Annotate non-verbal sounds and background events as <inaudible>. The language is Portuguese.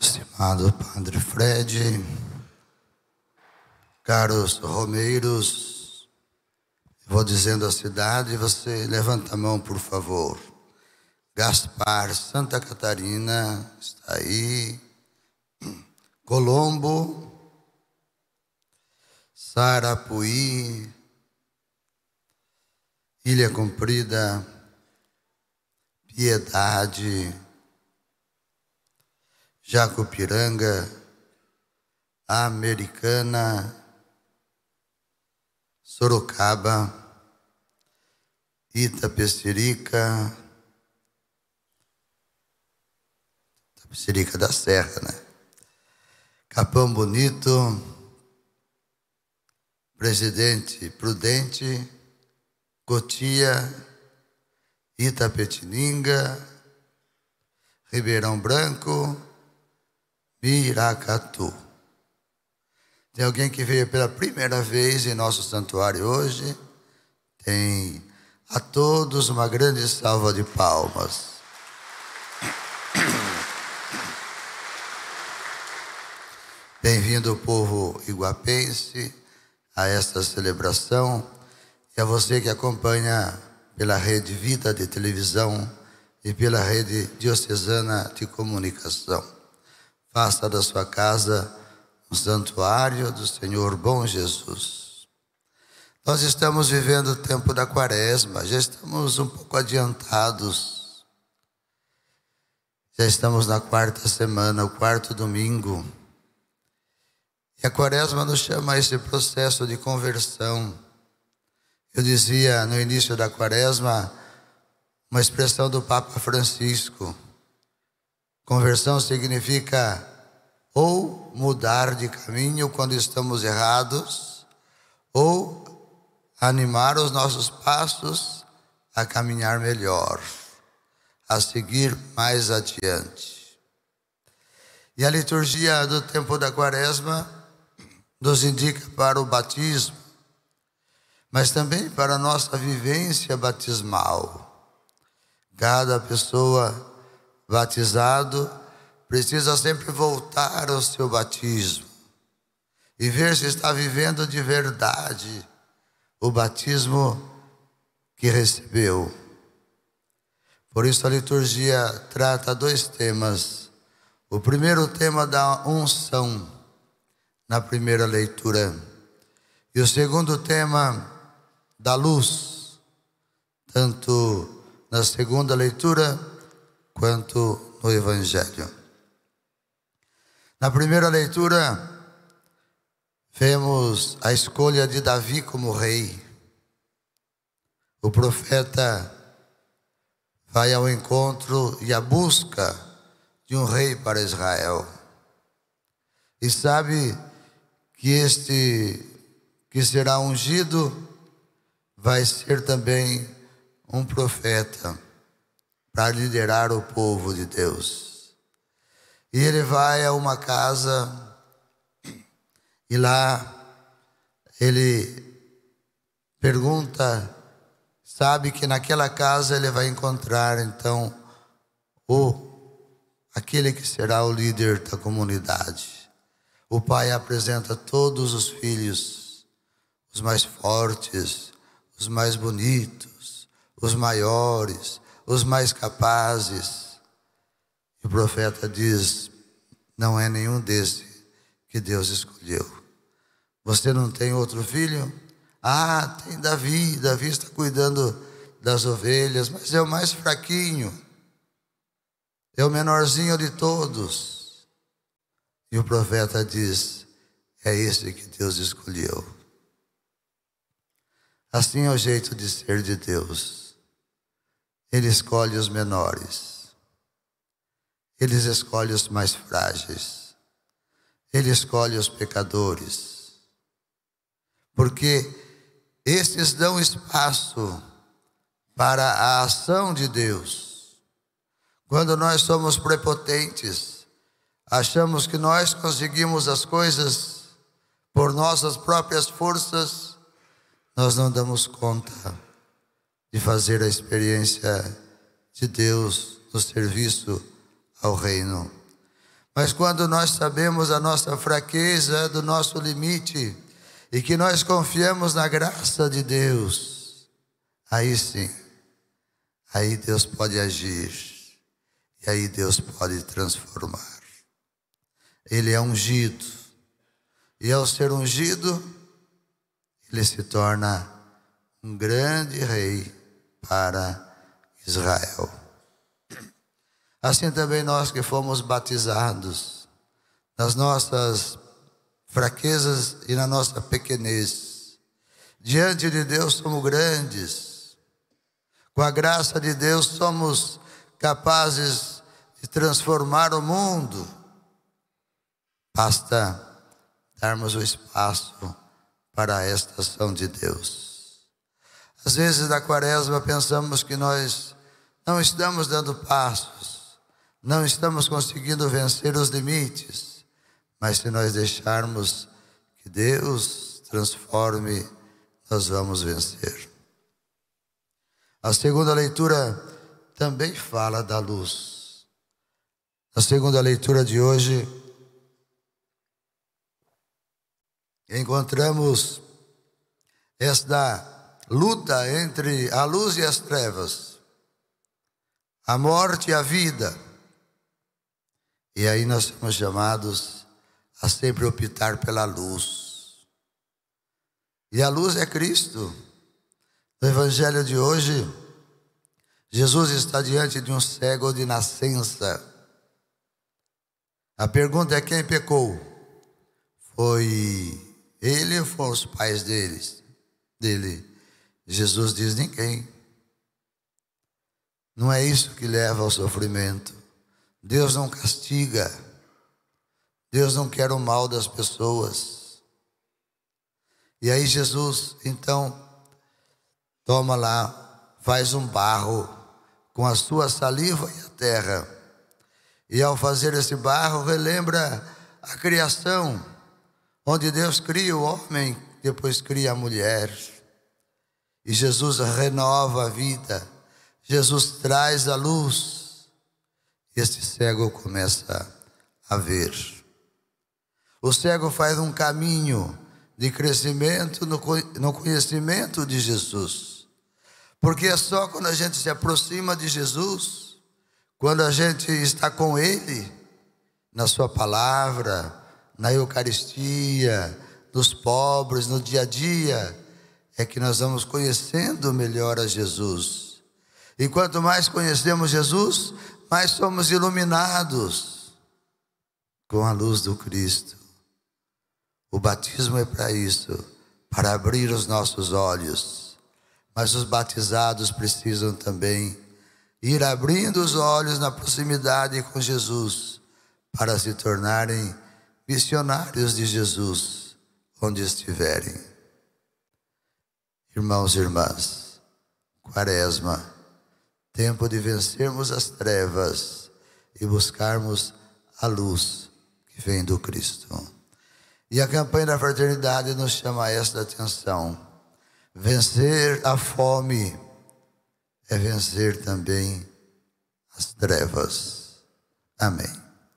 Estimado Padre Fred, caros Romeiros, vou dizendo a cidade, você levanta a mão, por favor. Gaspar, Santa Catarina, está aí. Colombo, Sarapuí, Ilha Comprida, Piedade, Jacupiranga, Americana, Sorocaba, Itapecerica, Itapecerica da Serra, né? Capão Bonito, Presidente Prudente, Cotia, Itapetininga, Ribeirão Branco, Miracatu. Tem alguém que veio pela primeira vez em nosso santuário hoje? Tem a todos uma grande salva de palmas. <coughs> Bem-vindo o povo iguapense a esta celebração e a você que acompanha pela Rede Vida de Televisão e pela Rede Diocesana de Comunicação. Faça da sua casa um santuário do Senhor Bom Jesus. Nós estamos vivendo o tempo da quaresma, já estamos um pouco adiantados. Já estamos na quarta semana, o quarto domingo. E a quaresma nos chama a esse processo de conversão eu dizia no início da quaresma uma expressão do Papa Francisco: conversão significa ou mudar de caminho quando estamos errados, ou animar os nossos passos a caminhar melhor, a seguir mais adiante. E a liturgia do tempo da quaresma nos indica para o batismo mas também para a nossa vivência batismal. Cada pessoa batizado precisa sempre voltar ao seu batismo e ver se está vivendo de verdade o batismo que recebeu. Por isso a liturgia trata dois temas. O primeiro tema da unção na primeira leitura e o segundo tema da luz, tanto na segunda leitura quanto no Evangelho. Na primeira leitura, vemos a escolha de Davi como rei. O profeta vai ao encontro e à busca de um rei para Israel. E sabe que este que será ungido vai ser também um profeta para liderar o povo de Deus. E ele vai a uma casa e lá ele pergunta, sabe que naquela casa ele vai encontrar então o aquele que será o líder da comunidade. O pai apresenta todos os filhos, os mais fortes, os mais bonitos, os maiores, os mais capazes. E o profeta diz: não é nenhum desse que Deus escolheu. Você não tem outro filho? Ah, tem Davi. Davi está cuidando das ovelhas, mas é o mais fraquinho. É o menorzinho de todos. E o profeta diz: é esse que Deus escolheu. Assim é o jeito de ser de Deus. Ele escolhe os menores. Ele escolhe os mais frágeis. Ele escolhe os pecadores. Porque estes dão espaço para a ação de Deus. Quando nós somos prepotentes, achamos que nós conseguimos as coisas por nossas próprias forças, nós não damos conta de fazer a experiência de Deus no serviço ao Reino. Mas quando nós sabemos a nossa fraqueza, do nosso limite, e que nós confiamos na graça de Deus, aí sim, aí Deus pode agir, e aí Deus pode transformar. Ele é ungido, e ao ser ungido, ele se torna um grande rei para Israel. Assim também nós que fomos batizados, nas nossas fraquezas e na nossa pequenez, diante de Deus somos grandes, com a graça de Deus somos capazes de transformar o mundo. Basta darmos o espaço para a estação de Deus. Às vezes na quaresma pensamos que nós não estamos dando passos, não estamos conseguindo vencer os limites, mas se nós deixarmos que Deus transforme, nós vamos vencer. A segunda leitura também fala da luz. A segunda leitura de hoje encontramos esta luta entre a luz e as trevas, a morte e a vida. E aí nós somos chamados a sempre optar pela luz. E a luz é Cristo. No Evangelho de hoje, Jesus está diante de um cego de nascença. A pergunta é: quem pecou? Foi ele ou os pais deles? Dele. Jesus diz: ninguém. Não é isso que leva ao sofrimento. Deus não castiga. Deus não quer o mal das pessoas. E aí Jesus, então, toma lá, faz um barro com a sua saliva e a terra. E ao fazer esse barro, relembra a criação onde Deus cria o homem, depois cria a mulher. E Jesus renova a vida, Jesus traz a luz. Este cego começa a ver. O cego faz um caminho de crescimento no conhecimento de Jesus. Porque é só quando a gente se aproxima de Jesus, quando a gente está com Ele, na Sua palavra, na Eucaristia, nos pobres, no dia a dia, é que nós vamos conhecendo melhor a Jesus. E quanto mais conhecemos Jesus, mais somos iluminados com a luz do Cristo. O batismo é para isso, para abrir os nossos olhos. Mas os batizados precisam também ir abrindo os olhos na proximidade com Jesus para se tornarem missionários de Jesus onde estiverem. Irmãos e irmãs, Quaresma, tempo de vencermos as trevas e buscarmos a luz que vem do Cristo. E a campanha da fraternidade nos chama a esta atenção. Vencer a fome é vencer também as trevas. Amém.